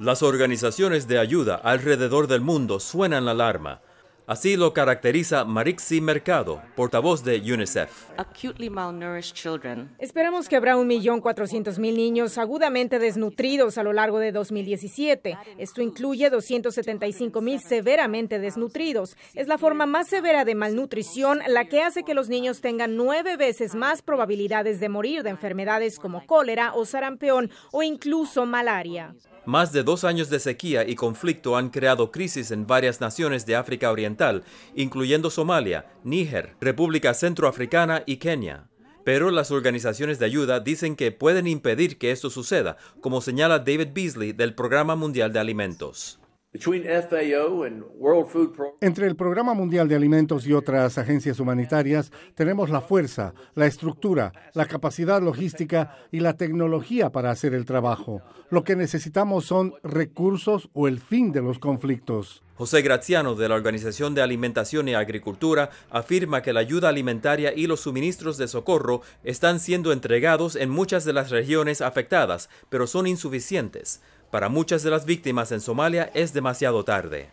Las organizaciones de ayuda alrededor del mundo suenan la alarma. Así lo caracteriza Marixi Mercado, portavoz de UNICEF. Esperamos que habrá 1.400.000 niños agudamente desnutridos a lo largo de 2017. Esto incluye 275.000 severamente desnutridos. Es la forma más severa de malnutrición la que hace que los niños tengan nueve veces más probabilidades de morir de enfermedades como cólera o sarampión o incluso malaria. Más de dos años de sequía y conflicto han creado crisis en varias naciones de África Oriental, incluyendo Somalia, Níger, República Centroafricana y Kenia. Pero las organizaciones de ayuda dicen que pueden impedir que esto suceda, como señala David Beasley del Programa Mundial de Alimentos. Entre el Programa Mundial de Alimentos y otras agencias humanitarias tenemos la fuerza, la estructura, la capacidad logística y la tecnología para hacer el trabajo. Lo que necesitamos son recursos o el fin de los conflictos. José Graziano de la Organización de Alimentación y Agricultura afirma que la ayuda alimentaria y los suministros de socorro están siendo entregados en muchas de las regiones afectadas, pero son insuficientes. Para muchas de las víctimas en Somalia es demasiado tarde.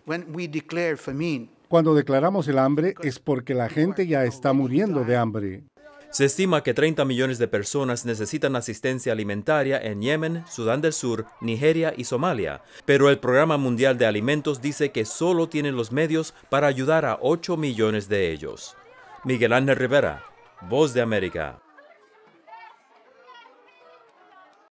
Cuando declaramos el hambre es porque la gente ya está muriendo de hambre. Se estima que 30 millones de personas necesitan asistencia alimentaria en Yemen, Sudán del Sur, Nigeria y Somalia, pero el Programa Mundial de Alimentos dice que solo tienen los medios para ayudar a 8 millones de ellos. Miguel Ángel Rivera, Voz de América.